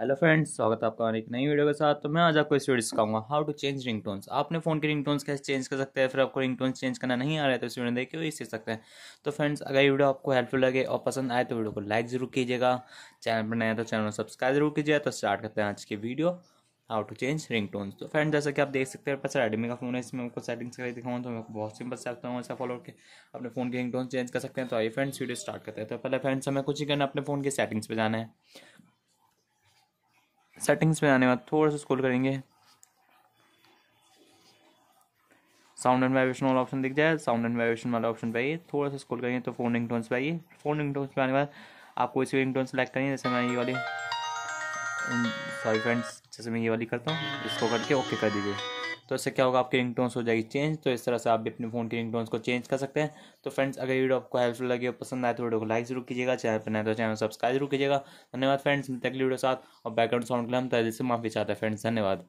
hello friends स्वागत है आपका एक नई वीडियो के साथ तो मैं आज आपको इस वीडियो सिखाऊंगा how to change ring tones आपने फ़ोन के रिंग टोन्स कैसे चेंज कर सकते हैं फिर आपको रिंग टोन्स चेंज करना नहीं आ रहा है तो इस वीडियो देखिए वही सीख सकते हैं तो फ्रेंड्स अगर ये वीडियो आपको हेल्पफुल लगे और पसंद आए तो वीडियो को लाइक जरूर कीजिएगा चैनल पर नया तो चैनल को सब्सक्राइब जरूर कीजिएगा तो स्टार्ट करते हैं आज की video how to change ring tones तो फ्रेंड जैसा कि आप देख सकते हैं पास रेडमी का फोन है इसमें आपको सेटिंग्स करके दिखाऊँ तो मैं बहुत सिंपल से सकता हूँ ऐसा फॉलो करके अपने फ़ोन के रिंग टोन्स चेंज कर सकते हैं तो आई फ्रेंड्स वीडियो स्टार्ट करते हैं तो पहले फ्रेंड्स हमें कुछ ही करना अपने फ़ोन की सेटिंग्स पर जाना है सेटिंग्स में आने बाद थोड़ा सा स्क्रॉल करेंगे साउंड एंड वाइब्रेशन वाला ऑप्शन दिख जाए साउंड एंड वाइब्रेशन वाला ऑप्शन पे आइए थोड़ा सा स्क्रॉल करेंगे तो फोन रिंग टोन्स पे आइए फोन रिंग टोन्स पे आने के बाद आप कोई सी रिंग टोन सेलेक्ट करेंगे जैसे मैं ये वाली सॉरी फ्रेंड्स जैसे मैं ये वाली करता हूँ इसको करके ओके कर दीजिए तो इससे क्या होगा आपकी रिंग हो जाएगी चेंज तो इस तरह से आप भी अपने फ़ोन की रिंग को चेंज कर सकते हैं तो फ्रेंड्स अगर वीडियो आपको हेल्पफुल लगी और पसंद आए तो वीडियो को लाइक जरूर कीजिएगा चैनल पर नहीं तो चैनल सब्सक्राइब जरूर कीजिएगा धन्यवाद फ्रेंड्स मिलते अगली वीडियो साथ और बैकग्राउंड साउंड के लिए हम तहजीब से माफ़ी चाहते हैं फ्रेंड्स धन्यवाद